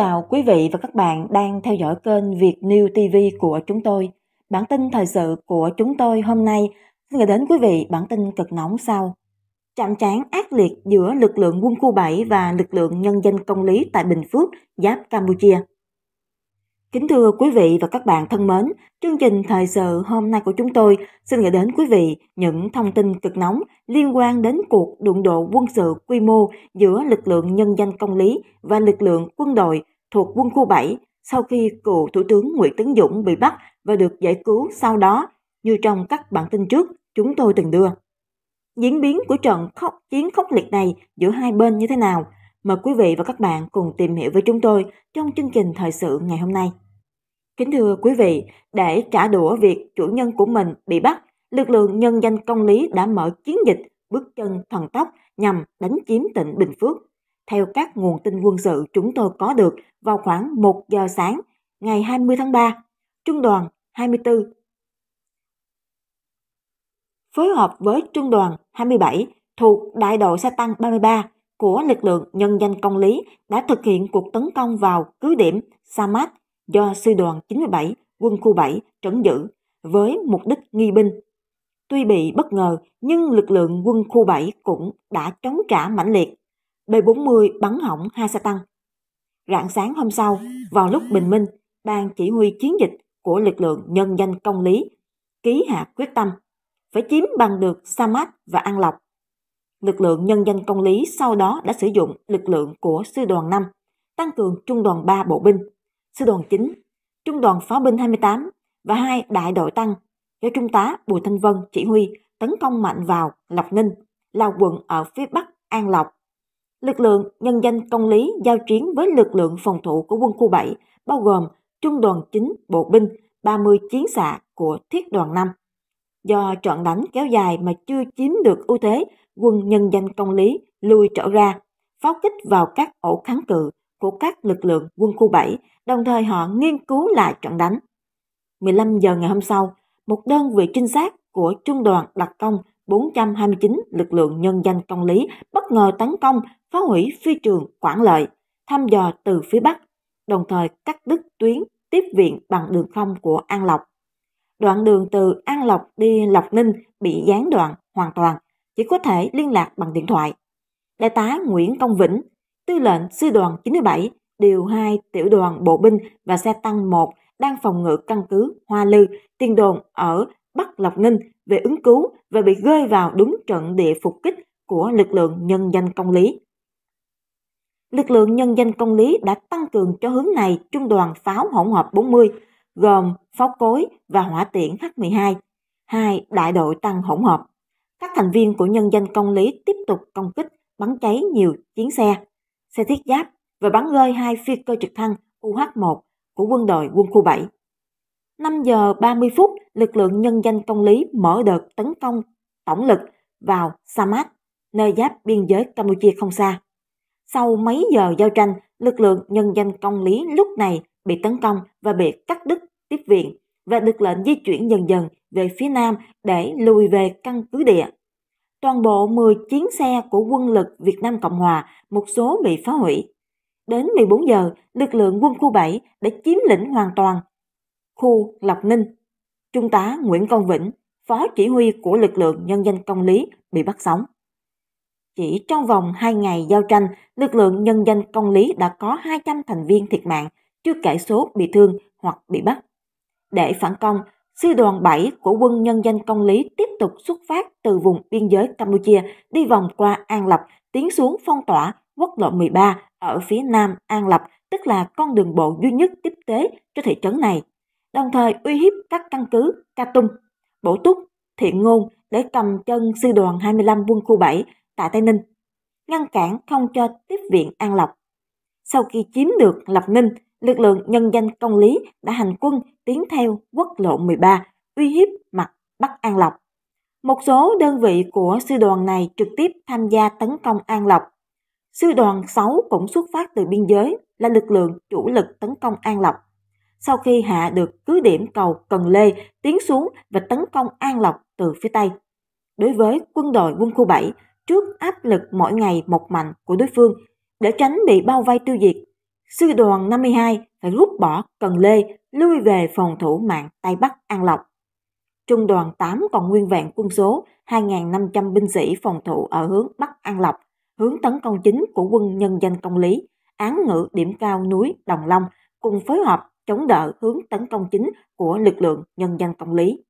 chào quý vị và các bạn đang theo dõi kênh Việt New TV của chúng tôi. Bản tin thời sự của chúng tôi hôm nay xin gửi đến quý vị bản tin cực nóng sau. Chạm trán ác liệt giữa lực lượng quân khu 7 và lực lượng nhân dân công lý tại Bình Phước, giáp Campuchia. Kính thưa quý vị và các bạn thân mến, chương trình thời sự hôm nay của chúng tôi xin gửi đến quý vị những thông tin cực nóng liên quan đến cuộc đụng độ quân sự quy mô giữa lực lượng nhân dân công lý và lực lượng quân đội thuộc quân khu 7 sau khi cựu Thủ tướng Nguyễn Tấn Dũng bị bắt và được giải cứu sau đó, như trong các bản tin trước chúng tôi từng đưa. Diễn biến của trận khốc chiến khốc liệt này giữa hai bên như thế nào? Mời quý vị và các bạn cùng tìm hiểu với chúng tôi trong chương trình thời sự ngày hôm nay. Kính thưa quý vị, để trả đũa việc chủ nhân của mình bị bắt, lực lượng nhân danh công lý đã mở chiến dịch bước chân thần tốc nhằm đánh chiếm tỉnh Bình Phước theo các nguồn tin quân sự chúng tôi có được vào khoảng 1 giờ sáng ngày 20 tháng 3, Trung đoàn 24 phối hợp với Trung đoàn 27 thuộc Đại đội xe tăng 33 của lực lượng nhân danh công lý đã thực hiện cuộc tấn công vào cứ điểm Samat do sư đoàn 97 quân khu 7 trấn giữ với mục đích nghi binh. Tuy bị bất ngờ nhưng lực lượng quân khu 7 cũng đã chống trả mãnh liệt. B-40 bắn hỏng hai xe tăng. Rạng sáng hôm sau, vào lúc bình minh, ban chỉ huy chiến dịch của lực lượng nhân danh công lý ký hạ quyết tâm phải chiếm bằng được Samat và An Lộc. Lực lượng nhân danh công lý sau đó đã sử dụng lực lượng của sư đoàn 5, tăng cường trung đoàn 3 bộ binh, sư đoàn 9, trung đoàn pháo binh 28 và hai đại đội tăng do trung tá Bùi Thanh Vân chỉ huy tấn công mạnh vào Lộc Ninh, là quận ở phía bắc An Lộc Lực lượng nhân danh công lý giao chiến với lực lượng phòng thủ của quân khu 7, bao gồm Trung đoàn 9 bộ binh, 30 chiến xạ của thiết đoàn 5. Do trận đánh kéo dài mà chưa chiếm được ưu thế, quân nhân danh công lý lùi trở ra, pháo kích vào các ổ kháng cự của các lực lượng quân khu 7, đồng thời họ nghiên cứu lại trận đánh. 15 giờ ngày hôm sau, một đơn vị trinh sát của Trung đoàn đặc công 429 lực lượng nhân danh công lý bất ngờ tấn công, phá hủy phi trường Quảng Lợi, thăm dò từ phía Bắc, đồng thời cắt đứt tuyến tiếp viện bằng đường không của An Lộc. Đoạn đường từ An Lộc đi Lộc Ninh bị gián đoạn hoàn toàn, chỉ có thể liên lạc bằng điện thoại. Đại tá Nguyễn Công Vĩnh, tư lệnh sư đoàn 97, điều 2 tiểu đoàn bộ binh và xe tăng 1 đang phòng ngự căn cứ Hoa Lư, Tiên đồn ở Bắc Lộc Ninh về ứng cứu và bị rơi vào đúng trận địa phục kích của lực lượng nhân danh công lý. Lực lượng nhân danh công lý đã tăng cường cho hướng này trung đoàn pháo hỗn hợp 40, gồm pháo cối và hỏa tiễn H-12, hai đại đội tăng hỗn hợp. Các thành viên của nhân danh công lý tiếp tục công kích, bắn cháy nhiều chiến xe, xe thiết giáp và bắn rơi hai phi cơ trực thăng UH-1 của quân đội quân khu 7. 5 giờ 30 phút, lực lượng nhân danh công lý mở đợt tấn công tổng lực vào Samat, nơi giáp biên giới Campuchia không xa. Sau mấy giờ giao tranh, lực lượng nhân danh công lý lúc này bị tấn công và bị cắt đứt tiếp viện và được lệnh di chuyển dần dần về phía nam để lùi về căn cứ địa. Toàn bộ 10 chiến xe của quân lực Việt Nam Cộng Hòa, một số bị phá hủy. Đến 14 giờ, lực lượng quân khu 7 đã chiếm lĩnh hoàn toàn khu Lộc Ninh. Trung tá Nguyễn Công Vĩnh, phó chỉ huy của lực lượng nhân dân công lý bị bắt sống. Chỉ trong vòng 2 ngày giao tranh, lực lượng nhân dân công lý đã có 200 thành viên thiệt mạng, chưa kể số bị thương hoặc bị bắt. Để phản công, sư đoàn 7 của quân nhân dân công lý tiếp tục xuất phát từ vùng biên giới Campuchia đi vòng qua An Lập, tiến xuống phong tỏa quốc lộ 13 ở phía nam An Lập, tức là con đường bộ duy nhất tiếp tế cho thị trấn này đồng thời uy hiếp các căn cứ Ca Tung, Bổ Túc, Thiện Ngôn để cầm chân sư đoàn 25 quân khu 7 tại Tây Ninh, ngăn cản không cho tiếp viện An Lộc. Sau khi chiếm được Lập Ninh, lực lượng nhân danh công lý đã hành quân tiến theo quốc lộ 13, uy hiếp mặt Bắc An Lộc. Một số đơn vị của sư đoàn này trực tiếp tham gia tấn công An Lộc. Sư đoàn 6 cũng xuất phát từ biên giới là lực lượng chủ lực tấn công An Lộc sau khi hạ được cứ điểm cầu Cần Lê tiến xuống và tấn công An Lộc từ phía Tây. Đối với quân đội quân khu 7, trước áp lực mỗi ngày một mạnh của đối phương, để tránh bị bao vây tiêu diệt, sư đoàn 52 phải rút bỏ Cần Lê lui về phòng thủ mạng Tây Bắc An Lộc. Trung đoàn 8 còn nguyên vẹn quân số 2.500 binh sĩ phòng thủ ở hướng Bắc An Lộc, hướng tấn công chính của quân nhân dân công lý, án ngữ điểm cao núi Đồng Long cùng phối hợp chống đỡ hướng tấn công chính của lực lượng nhân dân công lý.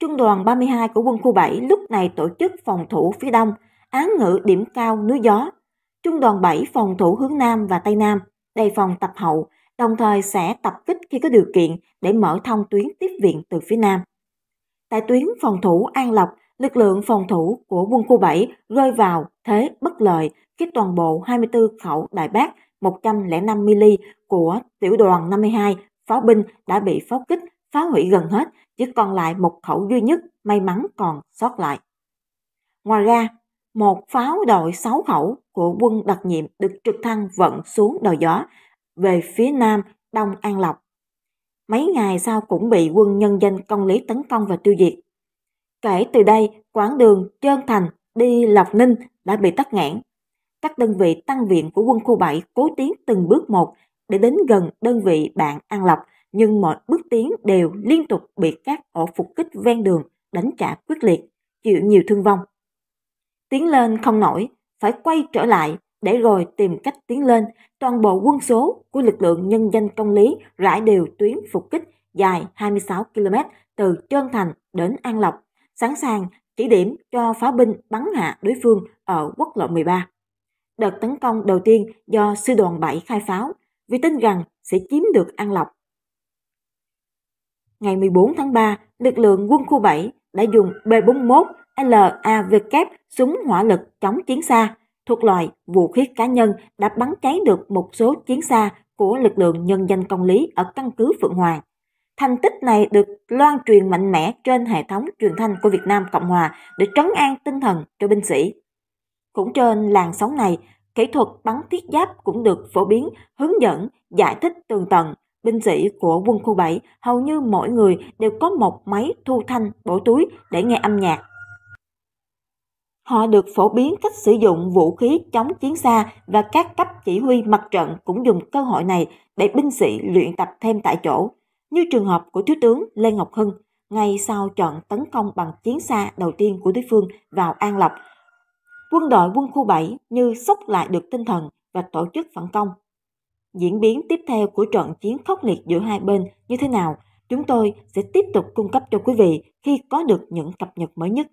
Trung đoàn 32 của quân khu 7 lúc này tổ chức phòng thủ phía đông, án ngữ điểm cao núi gió. Trung đoàn 7 phòng thủ hướng nam và tây nam, đề phòng tập hậu, đồng thời sẽ tập kích khi có điều kiện để mở thông tuyến tiếp viện từ phía nam. Tại tuyến phòng thủ An Lộc, lực lượng phòng thủ của quân khu 7 rơi vào thế bất lợi khi toàn bộ 24 khẩu Đại Bác 105mm của tiểu đoàn 52 pháo binh đã bị pháo kích phá hủy gần hết, chỉ còn lại một khẩu duy nhất may mắn còn sót lại. Ngoài ra, một pháo đội 6 khẩu của quân đặc nhiệm được trực thăng vận xuống đồi gió về phía nam Đông An Lộc. Mấy ngày sau cũng bị quân nhân dân công lý tấn công và tiêu diệt. Kể từ đây, quãng đường Trơn Thành đi Lộc Ninh đã bị tắt nghẽn các đơn vị tăng viện của quân khu 7 cố tiến từng bước một để đến gần đơn vị bạn An Lập, nhưng mọi bước tiến đều liên tục bị các ổ phục kích ven đường đánh trả quyết liệt, chịu nhiều thương vong. Tiến lên không nổi, phải quay trở lại để rồi tìm cách tiến lên, toàn bộ quân số của lực lượng nhân danh công lý rải đều tuyến phục kích dài 26 km từ Trơn Thành đến An Lộc, sẵn sàng chỉ điểm cho pháo binh bắn hạ đối phương ở quốc lộ 13 đợt tấn công đầu tiên do sư đoàn 7 khai pháo vì tin rằng sẽ chiếm được An Lộc. Ngày 14 tháng 3, lực lượng quân khu 7 đã dùng B-41 LAVK súng hỏa lực chống chiến xa thuộc loại vũ khí cá nhân đã bắn cháy được một số chiến xa của lực lượng nhân dân công lý ở căn cứ Phượng Hoàng. Thành tích này được loan truyền mạnh mẽ trên hệ thống truyền thanh của Việt Nam Cộng Hòa để trấn an tinh thần cho binh sĩ cũng trên làn sóng này, kỹ thuật bắn thiết giáp cũng được phổ biến, hướng dẫn, giải thích tường tận. Binh sĩ của quân khu 7 hầu như mỗi người đều có một máy thu thanh bổ túi để nghe âm nhạc. Họ được phổ biến cách sử dụng vũ khí chống chiến xa và các cấp chỉ huy mặt trận cũng dùng cơ hội này để binh sĩ luyện tập thêm tại chỗ. Như trường hợp của Thiếu tướng Lê Ngọc Hưng, ngay sau trận tấn công bằng chiến xa đầu tiên của đối phương vào An Lộc, quân đội quân khu 7 như sốc lại được tinh thần và tổ chức phản công. Diễn biến tiếp theo của trận chiến khốc liệt giữa hai bên như thế nào, chúng tôi sẽ tiếp tục cung cấp cho quý vị khi có được những cập nhật mới nhất.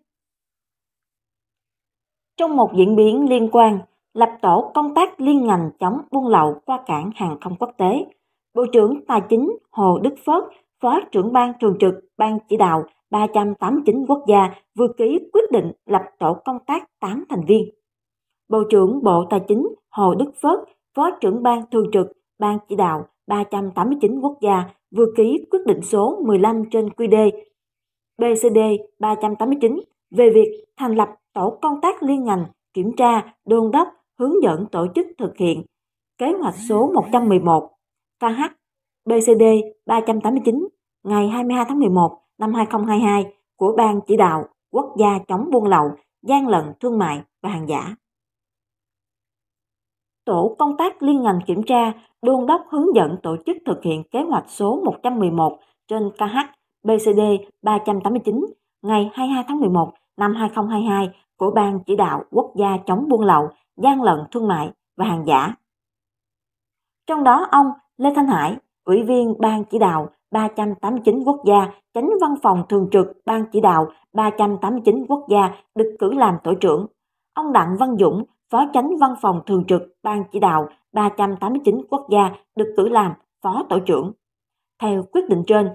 Trong một diễn biến liên quan, lập tổ công tác liên ngành chống buôn lậu qua cảng hàng không quốc tế. Bộ trưởng Tài chính Hồ Đức Phước Phó trưởng ban thường trực Ban chỉ đạo 389 quốc gia vừa ký quyết định lập tổ công tác 8 thành viên. Bộ trưởng Bộ Tài chính Hồ Đức Phước, Phó trưởng Ban Thường trực, Ban Chỉ đạo 389 quốc gia vừa ký quyết định số 15 trên QD BCD 389 về việc thành lập tổ công tác liên ngành kiểm tra, đôn đốc, hướng dẫn tổ chức thực hiện kế hoạch số 111 KH BCD 389 ngày 22 tháng 11 năm 2022 của Ban Chỉ đạo Quốc gia chống buôn lậu, gian lận thương mại và hàng giả. Tổ công tác liên ngành kiểm tra đôn đốc hướng dẫn tổ chức thực hiện kế hoạch số 111 trên KH BCD 389 ngày 22 tháng 11 năm 2022 của Ban Chỉ đạo Quốc gia chống buôn lậu, gian lận thương mại và hàng giả. Trong đó ông Lê Thanh Hải, Ủy viên Ban Chỉ đạo 389 quốc gia, tránh văn phòng thường trực ban chỉ đạo 389 quốc gia được cử làm tổ trưởng. Ông Đặng Văn Dũng, phó tránh văn phòng thường trực ban chỉ đạo 389 quốc gia được cử làm phó tổ trưởng. Theo quyết định trên,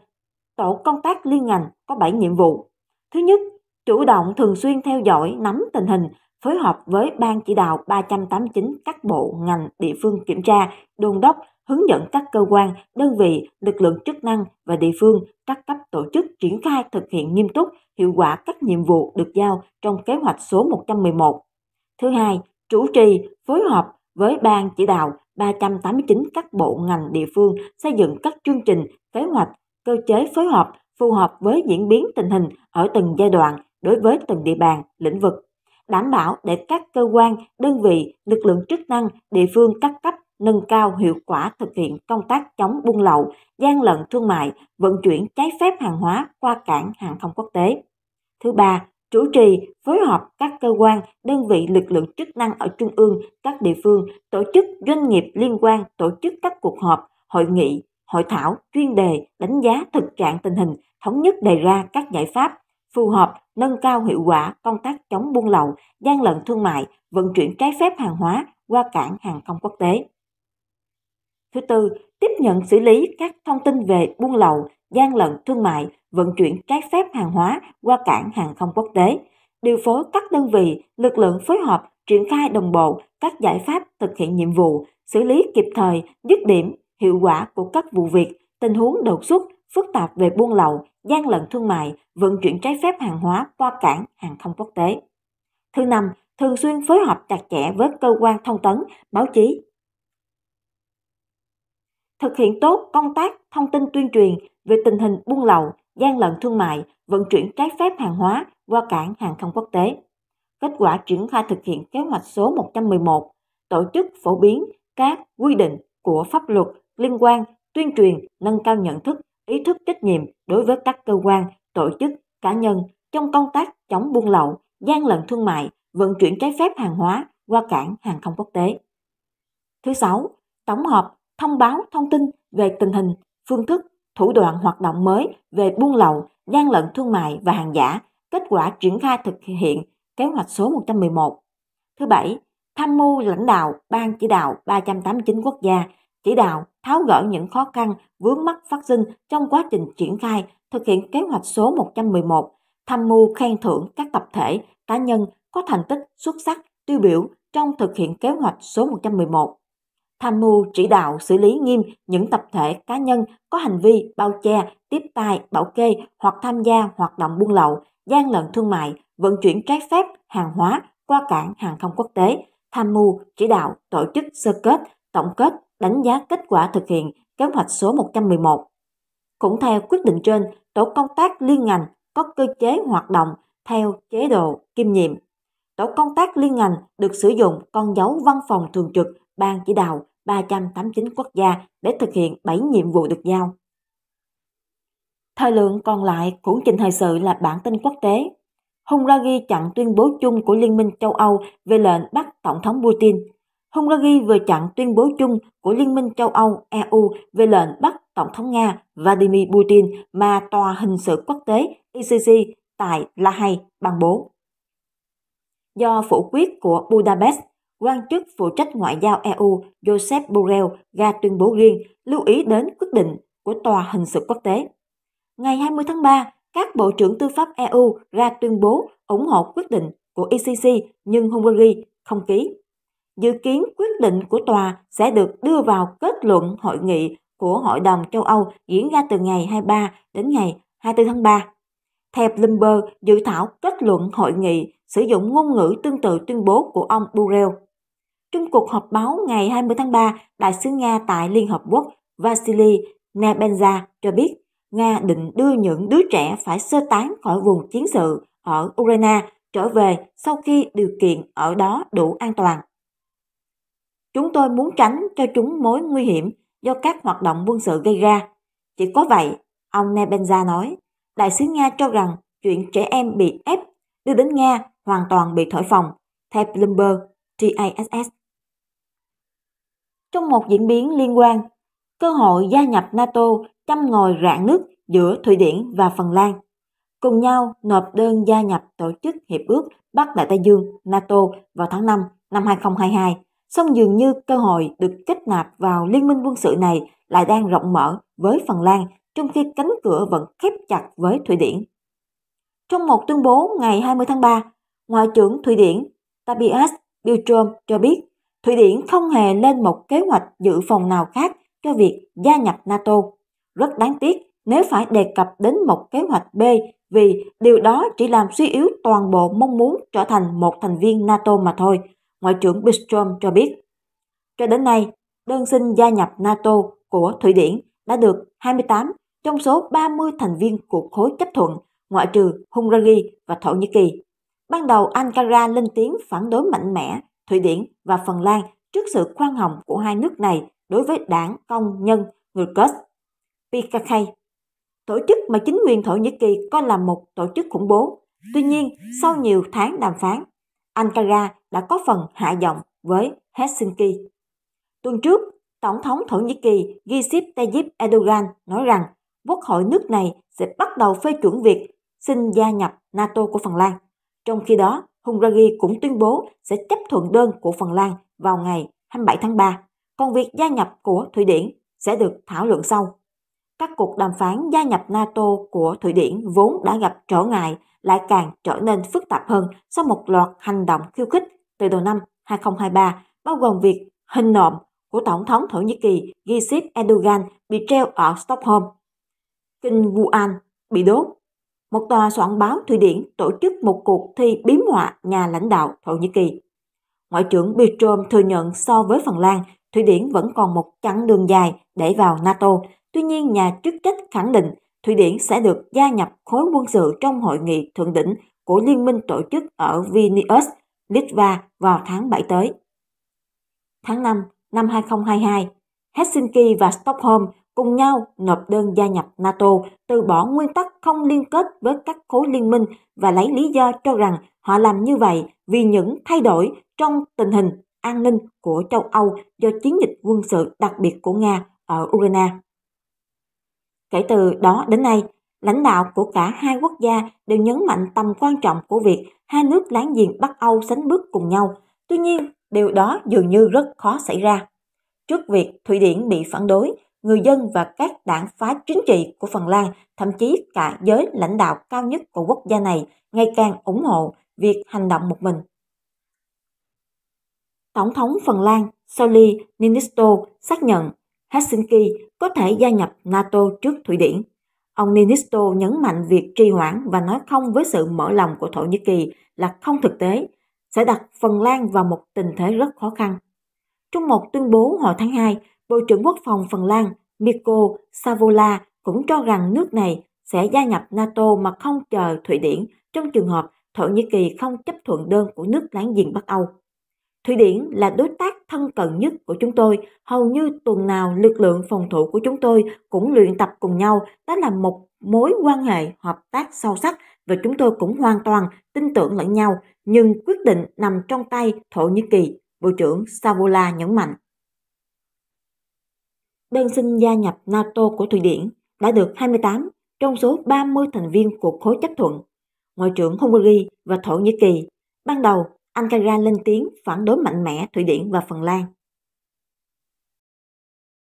tổ công tác liên ngành có 7 nhiệm vụ. Thứ nhất, chủ động thường xuyên theo dõi, nắm tình hình, phối hợp với ban chỉ đạo 389 các bộ, ngành, địa phương kiểm tra, đôn đốc, hướng dẫn các cơ quan, đơn vị, lực lượng chức năng và địa phương các cấp tổ chức triển khai thực hiện nghiêm túc, hiệu quả các nhiệm vụ được giao trong kế hoạch số 111. Thứ hai, chủ trì, phối hợp với ban chỉ đạo 389 các bộ ngành địa phương xây dựng các chương trình, kế hoạch, cơ chế phối hợp phù hợp với diễn biến tình hình ở từng giai đoạn đối với từng địa bàn, lĩnh vực, đảm bảo để các cơ quan, đơn vị, lực lượng chức năng, địa phương các cấp nâng cao hiệu quả thực hiện công tác chống buôn lậu, gian lận thương mại, vận chuyển trái phép hàng hóa qua cảng hàng không quốc tế. Thứ ba, chủ trì phối hợp các cơ quan, đơn vị lực lượng chức năng ở trung ương, các địa phương, tổ chức doanh nghiệp liên quan tổ chức các cuộc họp, hội nghị, hội thảo chuyên đề đánh giá thực trạng tình hình, thống nhất đề ra các giải pháp phù hợp nâng cao hiệu quả công tác chống buôn lậu, gian lận thương mại, vận chuyển trái phép hàng hóa qua cảng hàng không quốc tế. Thứ tư, tiếp nhận xử lý các thông tin về buôn lậu, gian lận thương mại, vận chuyển trái phép hàng hóa qua cảng hàng không quốc tế, điều phối các đơn vị, lực lượng phối hợp triển khai đồng bộ các giải pháp thực hiện nhiệm vụ, xử lý kịp thời, dứt điểm, hiệu quả của các vụ việc, tình huống đột xuất, phức tạp về buôn lậu, gian lận thương mại, vận chuyển trái phép hàng hóa qua cảng hàng không quốc tế. Thứ năm, thường xuyên phối hợp chặt chẽ với cơ quan thông tấn, báo chí thực hiện tốt công tác thông tin tuyên truyền về tình hình buôn lậu, gian lận thương mại, vận chuyển trái phép hàng hóa qua cảng hàng không quốc tế. Kết quả triển khai thực hiện kế hoạch số 111, tổ chức phổ biến các quy định của pháp luật liên quan tuyên truyền nâng cao nhận thức, ý thức trách nhiệm đối với các cơ quan, tổ chức, cá nhân trong công tác chống buôn lậu, gian lận thương mại, vận chuyển trái phép hàng hóa qua cảng hàng không quốc tế. Thứ sáu, tổng hợp thông báo thông tin về tình hình, phương thức, thủ đoạn hoạt động mới về buôn lậu, gian lận thương mại và hàng giả, kết quả triển khai thực hiện kế hoạch số 111. Thứ bảy, tham mưu lãnh đạo Ban chỉ đạo 389 quốc gia chỉ đạo tháo gỡ những khó khăn vướng mắc phát sinh trong quá trình triển khai thực hiện kế hoạch số 111, tham mưu khen thưởng các tập thể, cá nhân có thành tích xuất sắc tiêu biểu trong thực hiện kế hoạch số 111 tham mưu chỉ đạo xử lý nghiêm những tập thể cá nhân có hành vi bao che, tiếp tay, bảo kê hoặc tham gia hoạt động buôn lậu, gian lận thương mại, vận chuyển trái phép hàng hóa qua cảng hàng không quốc tế, tham mưu chỉ đạo tổ chức sơ kết, tổng kết, đánh giá kết quả thực hiện kế hoạch số 111. Cũng theo quyết định trên, tổ công tác liên ngành có cơ chế hoạt động theo chế độ kiêm nhiệm. Tổ công tác liên ngành được sử dụng con dấu văn phòng thường trực ban chỉ đạo 389 quốc gia để thực hiện 7 nhiệm vụ được giao. Thời lượng còn lại của trình thời sự là bản tin quốc tế. Hungary chặn tuyên bố chung của Liên minh châu Âu về lệnh bắt Tổng thống Putin. Hungary vừa chặn tuyên bố chung của Liên minh châu Âu EU về lệnh bắt Tổng thống Nga Vladimir Putin mà Tòa hình sự quốc tế ICC e tại La Hay ban bố. Do phủ quyết của Budapest quan chức phụ trách ngoại giao EU Joseph Borrell ra tuyên bố riêng lưu ý đến quyết định của Tòa hình sự quốc tế. Ngày 20 tháng 3, các bộ trưởng tư pháp EU ra tuyên bố ủng hộ quyết định của ECC nhưng Hungary không ký. Dự kiến quyết định của tòa sẽ được đưa vào kết luận hội nghị của Hội đồng châu Âu diễn ra từ ngày 23 đến ngày 24 tháng 3. Theo Bloomberg, dự thảo kết luận hội nghị sử dụng ngôn ngữ tương tự tuyên bố của ông Burrell. Trong cuộc họp báo ngày 20 tháng 3, Đại sứ Nga tại Liên Hợp Quốc Vasily Nebenza cho biết Nga định đưa những đứa trẻ phải sơ tán khỏi vùng chiến sự ở Ukraine trở về sau khi điều kiện ở đó đủ an toàn. Chúng tôi muốn tránh cho chúng mối nguy hiểm do các hoạt động quân sự gây ra. Chỉ có vậy, ông Nebenza nói, đại sứ Nga cho rằng chuyện trẻ em bị ép đưa đến Nga hoàn toàn bị thổi phồng, theo Bloomberg, TASS. Trong một diễn biến liên quan, cơ hội gia nhập NATO chăm ngồi rạn nứt giữa Thụy Điển và Phần Lan, cùng nhau nộp đơn gia nhập tổ chức Hiệp ước Bắc Đại Tây Dương NATO vào tháng 5 năm 2022, song dường như cơ hội được kết nạp vào liên minh quân sự này lại đang rộng mở với Phần Lan trong khi cánh cửa vẫn khép chặt với Thụy Điển. Trong một tuyên bố ngày 20 tháng 3, Ngoại trưởng Thụy Điển Tobias Billström cho biết Thụy Điển không hề lên một kế hoạch dự phòng nào khác cho việc gia nhập NATO. Rất đáng tiếc nếu phải đề cập đến một kế hoạch B vì điều đó chỉ làm suy yếu toàn bộ mong muốn trở thành một thành viên NATO mà thôi, Ngoại trưởng Bistrom cho biết. Cho đến nay, đơn xin gia nhập NATO của Thụy Điển đã được 28 trong số 30 thành viên của khối chấp thuận, ngoại trừ Hungary và Thổ Nhĩ Kỳ. Ban đầu Ankara lên tiếng phản đối mạnh mẽ Thụy Điển và Phần Lan trước sự khoan hồng của hai nước này đối với đảng công nhân người Kurd. PKK Tổ chức mà chính quyền Thổ Nhĩ Kỳ coi là một tổ chức khủng bố. Tuy nhiên, sau nhiều tháng đàm phán, Ankara đã có phần hạ giọng với Helsinki. Tuần trước, Tổng thống Thổ Nhĩ Kỳ Recep Tayyip Erdogan nói rằng quốc hội nước này sẽ bắt đầu phê chuẩn việc xin gia nhập NATO của Phần Lan. Trong khi đó, Hungary cũng tuyên bố sẽ chấp thuận đơn của Phần Lan vào ngày 27 tháng 3. Còn việc gia nhập của Thụy Điển sẽ được thảo luận sau. Các cuộc đàm phán gia nhập NATO của Thụy Điển vốn đã gặp trở ngại lại càng trở nên phức tạp hơn sau một loạt hành động khiêu khích từ đầu năm 2023, bao gồm việc hình nộm của Tổng thống Thổ Nhĩ Kỳ Recep Erdogan bị treo ở Stockholm. Kinh Guan bị đốt một tòa soạn báo Thụy Điển tổ chức một cuộc thi biếm họa nhà lãnh đạo Thổ Nhĩ Kỳ. Ngoại trưởng Petrom thừa nhận so với Phần Lan, Thụy Điển vẫn còn một chặng đường dài để vào NATO. Tuy nhiên, nhà chức trách khẳng định Thụy Điển sẽ được gia nhập khối quân sự trong hội nghị thượng đỉnh của Liên minh tổ chức ở Vilnius, Litva vào tháng 7 tới. Tháng 5 năm 2022, Helsinki và Stockholm cùng nhau nộp đơn gia nhập NATO, từ bỏ nguyên tắc không liên kết với các khối liên minh và lấy lý do cho rằng họ làm như vậy vì những thay đổi trong tình hình an ninh của châu Âu do chiến dịch quân sự đặc biệt của Nga ở Ukraine. Kể từ đó đến nay, lãnh đạo của cả hai quốc gia đều nhấn mạnh tầm quan trọng của việc hai nước láng giềng Bắc Âu sánh bước cùng nhau. Tuy nhiên, điều đó dường như rất khó xảy ra. Trước việc Thụy Điển bị phản đối, người dân và các đảng phái chính trị của Phần Lan, thậm chí cả giới lãnh đạo cao nhất của quốc gia này ngày càng ủng hộ việc hành động một mình. Tổng thống Phần Lan Sauli Niinisto xác nhận Helsinki có thể gia nhập NATO trước Thụy Điển. Ông Niinisto nhấn mạnh việc trì hoãn và nói không với sự mở lòng của Thổ Nhĩ Kỳ là không thực tế, sẽ đặt Phần Lan vào một tình thế rất khó khăn. Trong một tuyên bố hồi tháng 2, Bộ trưởng Quốc phòng Phần Lan Mikko Savola cũng cho rằng nước này sẽ gia nhập NATO mà không chờ Thụy Điển trong trường hợp Thổ Nhĩ Kỳ không chấp thuận đơn của nước láng giềng Bắc Âu. Thụy Điển là đối tác thân cận nhất của chúng tôi, hầu như tuần nào lực lượng phòng thủ của chúng tôi cũng luyện tập cùng nhau, đó là một mối quan hệ hợp tác sâu sắc và chúng tôi cũng hoàn toàn tin tưởng lẫn nhau, nhưng quyết định nằm trong tay Thổ Nhĩ Kỳ, Bộ trưởng Savola nhấn mạnh đơn xin gia nhập NATO của Thụy Điển đã được 28 trong số 30 thành viên của khối chấp thuận. Ngoại trưởng Hungary và Thổ Nhĩ Kỳ ban đầu Ankara lên tiếng phản đối mạnh mẽ Thụy Điển và Phần Lan.